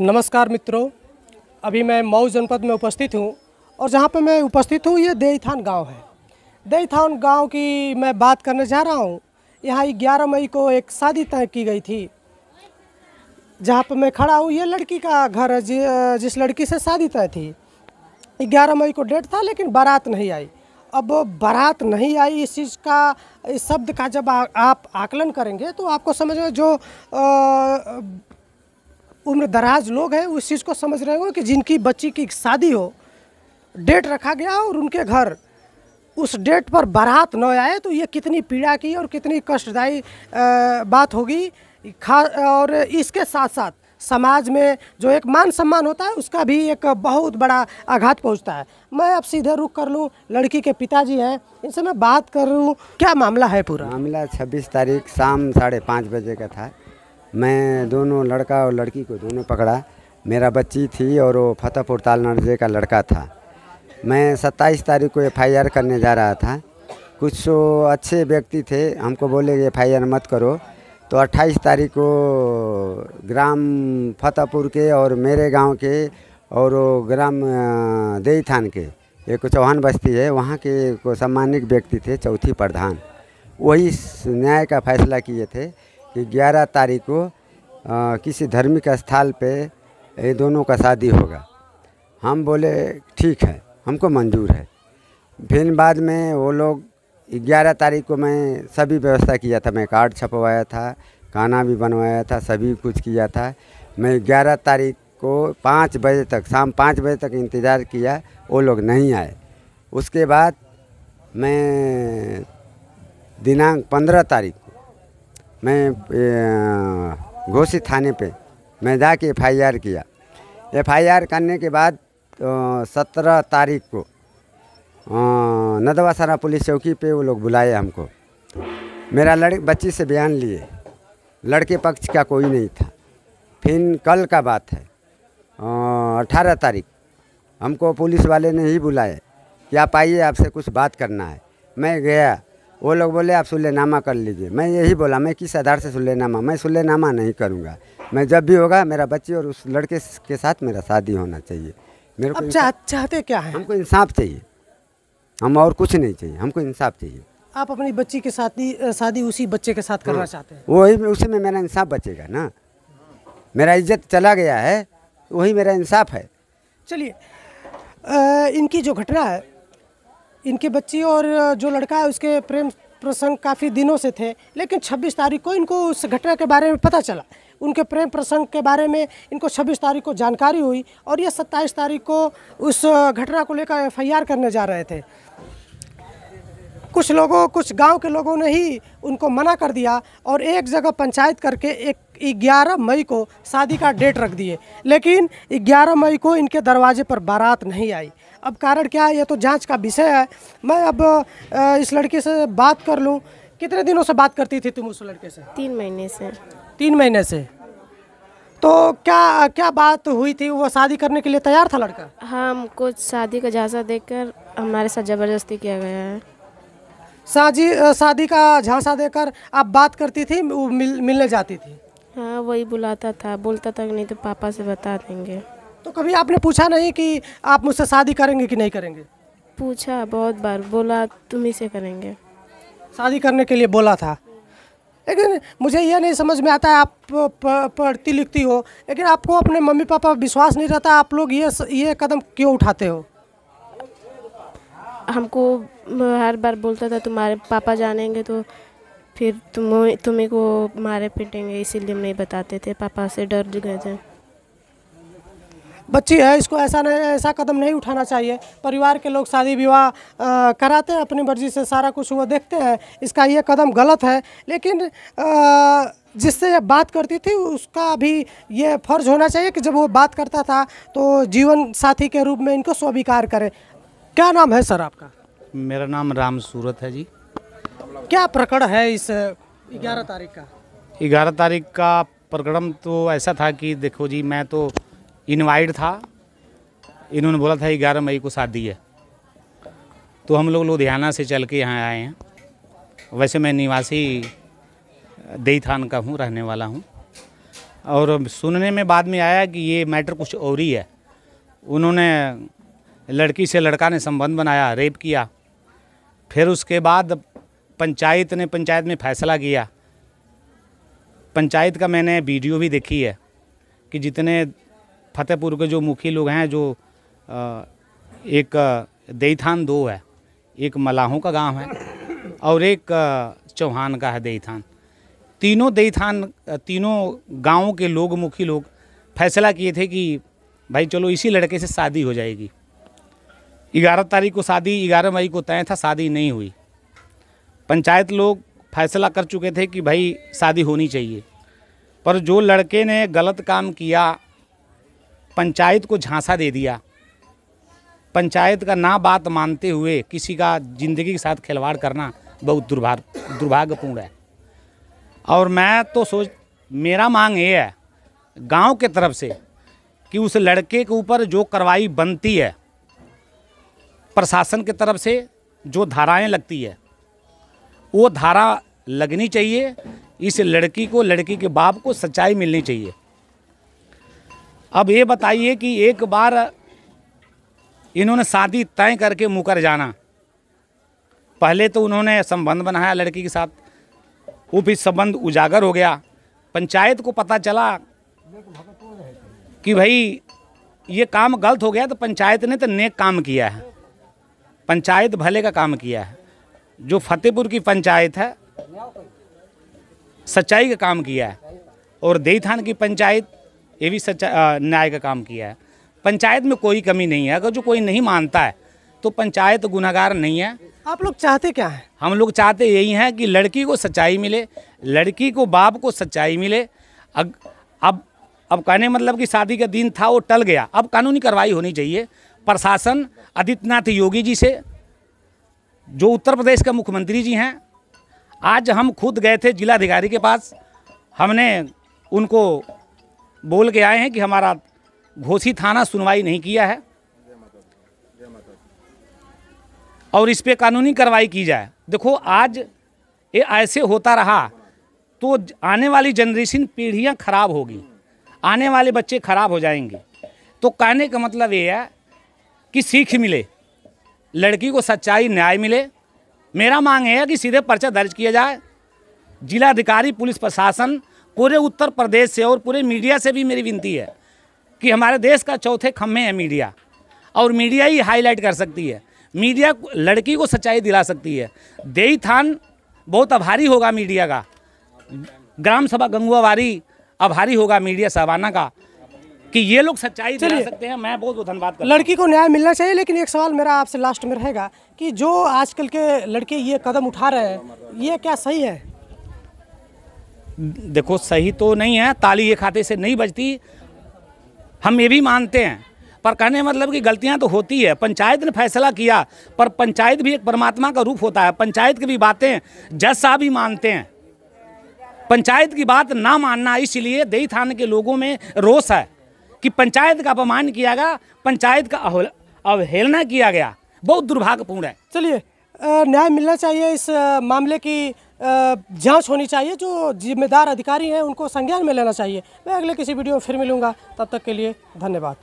नमस्कार मित्रों अभी मैं मऊ जनपद में उपस्थित हूँ और जहाँ पर मैं उपस्थित हूँ ये देईथान गांव है देईथान गांव की मैं बात करने जा रहा हूँ यहाँ ग्यारह मई को एक शादी तय की गई थी जहाँ पर मैं खड़ा हूँ ये लड़की का घर है जिस लड़की से शादी तय थी ग्यारह मई को डेट था लेकिन बारात नहीं आई अब बारात नहीं आई इस चीज़ का इस शब्द का जब आ, आप आकलन करेंगे तो आपको समझ में जो आ, उम्र दराज लोग हैं उस चीज़ को समझ रहे हो कि जिनकी बच्ची की शादी हो डेट रखा गया और उनके घर उस डेट पर बारात न आए तो ये कितनी पीड़ा की और कितनी कष्टदायी बात होगी खा और इसके साथ साथ समाज में जो एक मान सम्मान होता है उसका भी एक बहुत बड़ा आघात पहुंचता है मैं अब सीधे रुक कर लूं लड़की के पिताजी हैं इनसे मैं बात कर रूँ क्या मामला है पूरा मामला 26 तारीख शाम साढ़े पाँच बजे का था मैं दोनों लड़का और लड़की को दोनों पकड़ा मेरा बच्ची थी और वो फतेहपुर ताल नर्जे का लड़का था मैं सत्ताईस तारीख को एफ करने जा रहा था कुछ अच्छे व्यक्ति थे हमको बोले एफ आई मत करो तो 28 तारीख को ग्राम फतेहपुर के और मेरे गांव के और ग्राम देई थान के एक चौहान बस्ती है वहाँ के को सम्मानित व्यक्ति थे चौथी प्रधान वही न्याय का फैसला किए थे कि 11 तारीख को किसी धार्मिक स्थल पे ये दोनों का शादी होगा हम बोले ठीक है हमको मंजूर है फिर बाद में वो लोग ग्यारह तारीख को मैं सभी व्यवस्था किया था मैं कार्ड छपवाया था खाना भी बनवाया था सभी कुछ किया था मैं ग्यारह तारीख को पाँच बजे तक शाम पाँच बजे तक इंतज़ार किया वो लोग नहीं आए उसके बाद मैं दिनांक पंद्रह तारीख मैं घोसी थाने पे मैं जाके एफ आई किया एफ आई करने के बाद सत्रह तारीख को नदवासरा पुलिस चौकी पे वो लोग बुलाए हमको मेरा लड़ बच्ची से बयान लिए लड़के पक्ष का कोई नहीं था फिर कल का बात है अठारह तारीख हमको पुलिस वाले ने ही बुलाए कि आप आइए आपसे कुछ बात करना है मैं गया वो लोग बोले आप सुलेनामा कर लीजिए मैं यही बोला मैं किस आधार से सुलेनामा मैं सुलेनामा नहीं करूँगा मैं जब भी होगा मेरा बच्ची और उस लड़के के साथ मेरा शादी होना चाहिए मेरे को चाहते क्या है हमको इंसाफ चाहिए हम और कुछ नहीं चाहिए हमको इंसाफ चाहिए आप अपनी बच्ची के साथ शादी उसी बच्चे के साथ करना हाँ। चाहते हैं वही उसी में मेरा इंसाफ बचेगा ना मेरा इज्जत चला गया है तो वही मेरा इंसाफ है चलिए इनकी जो घटना है इनके बच्ची और जो लड़का है उसके प्रेम प्रसंग काफ़ी दिनों से थे लेकिन 26 तारीख को इनको उस घटना के बारे में पता चला उनके प्रेम प्रसंग के बारे में इनको 26 तारीख को जानकारी हुई और ये 27 तारीख को उस घटना को लेकर एफ करने जा रहे थे कुछ लोगों कुछ गांव के लोगों ने ही उनको मना कर दिया और एक जगह पंचायत करके एक ग्यारह मई को शादी का डेट रख दिए लेकिन ग्यारह मई को इनके दरवाजे पर बारात नहीं आई अब कारण क्या है ये तो जांच का विषय है मैं अब इस लड़के से बात कर लूँ कितने दिनों से बात करती थी तुम उस लड़के से तीन महीने से तीन महीने से तो क्या क्या बात हुई थी वो शादी करने के लिए तैयार था लड़का हाँ हमको शादी का जायजा देकर हमारे साथ ज़बरदस्ती किया गया है शादी शादी का झांसा देकर आप बात करती थी वो मिल, मिलने जाती थी हाँ वही बुलाता था बोलता था नहीं तो पापा से बता देंगे तो कभी आपने पूछा नहीं कि आप मुझसे शादी करेंगे कि नहीं करेंगे पूछा बहुत बार बोला तुम ही से करेंगे शादी करने के लिए बोला था लेकिन मुझे यह नहीं समझ में आता है आप पढ़ती लिखती हो लेकिन आपको अपने मम्मी पापा विश्वास नहीं रहता आप लोग ये ये कदम क्यों उठाते हो हमको हर बार बोलता था तुम्हारे पापा जानेंगे तो फिर तुम तुम्हें को मारे पीटेंगे इसीलिए हम नहीं बताते थे पापा से डर गए थे बच्ची है इसको ऐसा नहीं ऐसा कदम नहीं उठाना चाहिए परिवार के लोग शादी विवाह कराते हैं अपनी मर्जी से सारा कुछ वो देखते हैं इसका ये कदम गलत है लेकिन आ, जिससे ये बात करती थी उसका भी ये फर्ज होना चाहिए कि जब वो बात करता था तो जीवन साथी के रूप में इनको स्वीकार करें क्या नाम है सर आपका मेरा नाम राम सूरत है जी क्या प्रकरण है इस ग्यारह तारीख का ग्यारह तारीख का प्रकरण तो ऐसा था कि देखो जी मैं तो इनवाइट था इन्होंने बोला था ग्यारह मई को शादी है तो हम लोग लुधियाना से चल के यहाँ आए हैं वैसे मैं निवासी दई थान का हूँ रहने वाला हूँ और सुनने में बाद में आया कि ये मैटर कुछ और ही है उन्होंने लड़की से लड़का ने संबंध बनाया रेप किया फिर उसके बाद पंचायत ने पंचायत में फैसला किया पंचायत का मैंने वीडियो भी देखी है कि जितने फतेहपुर के जो मुखी लोग हैं जो एक देईथान दो है एक मलाहों का गांव है और एक चौहान का है देईथान तीनों देईथान तीनों गांवों के लोग मुखी लोग फैसला किए थे कि भाई चलो इसी लड़के से शादी हो जाएगी ग्यारह तारीख को शादी ग्यारह मई को तय था शादी नहीं हुई पंचायत लोग फैसला कर चुके थे कि भाई शादी होनी चाहिए पर जो लड़के ने गलत काम किया पंचायत को झांसा दे दिया पंचायत का ना बात मानते हुए किसी का ज़िंदगी के साथ खिलवाड़ करना बहुत दुर्भाग दुर्भाग्यपूर्ण है और मैं तो सोच मेरा मांग ये है गांव के तरफ से कि उस लड़के के ऊपर जो कार्रवाई बनती है प्रशासन की तरफ से जो धाराएं लगती है वो धारा लगनी चाहिए इस लड़की को लड़की के बाप को सच्चाई मिलनी चाहिए अब ये बताइए कि एक बार इन्होंने शादी तय करके मुकर जाना पहले तो उन्होंने संबंध बनाया लड़की के साथ वो भी संबंध उजागर हो गया पंचायत को पता चला कि भाई ये काम गलत हो गया तो पंचायत ने तो नेक काम किया है पंचायत भले का काम किया है जो फतेहपुर की पंचायत है सच्चाई का काम किया है और देई थान की पंचायत ये भी सच्चा न्याय का काम किया है पंचायत में कोई कमी नहीं है अगर जो कोई नहीं मानता है तो पंचायत गुनागार नहीं है आप लोग चाहते क्या है हम लोग चाहते यही हैं कि लड़की को सच्चाई मिले लड़की को बाप को सच्चाई मिले अब अब अब कहने मतलब कि शादी का दिन था वो टल गया अब कानूनी कार्रवाई होनी चाहिए प्रशासन आदित्यनाथ योगी जी से जो उत्तर प्रदेश के मुख्यमंत्री जी हैं आज हम खुद गए थे जिलाधिकारी के पास हमने उनको बोल के आए हैं कि हमारा घोसी थाना सुनवाई नहीं किया है और इस पर कानूनी कार्रवाई की जाए देखो आज ये ऐसे होता रहा तो आने वाली जनरेशन पीढ़ियाँ खराब होगी आने वाले बच्चे खराब हो जाएंगे तो कहने का मतलब ये है कि सीख मिले लड़की को सच्चाई न्याय मिले मेरा मांग है कि सीधे पर्चा दर्ज किया जाए जिलाधिकारी पुलिस प्रशासन पूरे उत्तर प्रदेश से और पूरे मीडिया से भी मेरी विनती है कि हमारे देश का चौथे खम्भे है मीडिया और मीडिया ही हाईलाइट कर सकती है मीडिया लड़की को सच्चाई दिला सकती है देई थान बहुत आभारी होगा मीडिया का ग्राम सभा गंगुआवारी आभारी होगा मीडिया सवाना का कि ये लोग सच्चाई दिला सकते हैं मैं बहुत बहुत धन्यवाद लड़की को न्याय मिलना चाहिए लेकिन एक सवाल मेरा आपसे लास्ट में रहेगा कि जो आजकल के लड़के ये कदम उठा रहे हैं ये क्या सही है देखो सही तो नहीं है ताली ये खाते से नहीं बजती हम ये भी मानते हैं पर कहने मतलब कि गलतियां तो होती है पंचायत ने फैसला किया पर पंचायत भी एक परमात्मा का रूप होता है पंचायत की भी बातें जज साहब ही मानते हैं पंचायत की बात ना मानना इसलिए दही थाने के लोगों में रोष है कि पंचायत का अपमान किया गया पंचायत का अवहेलना किया गया बहुत दुर्भाग्यपूर्ण है चलिए न्याय मिलना चाहिए इस मामले की जांच होनी चाहिए जो जिम्मेदार अधिकारी हैं उनको संज्ञान में लेना चाहिए मैं अगले किसी वीडियो में फिर मिलूंगा तब तक के लिए धन्यवाद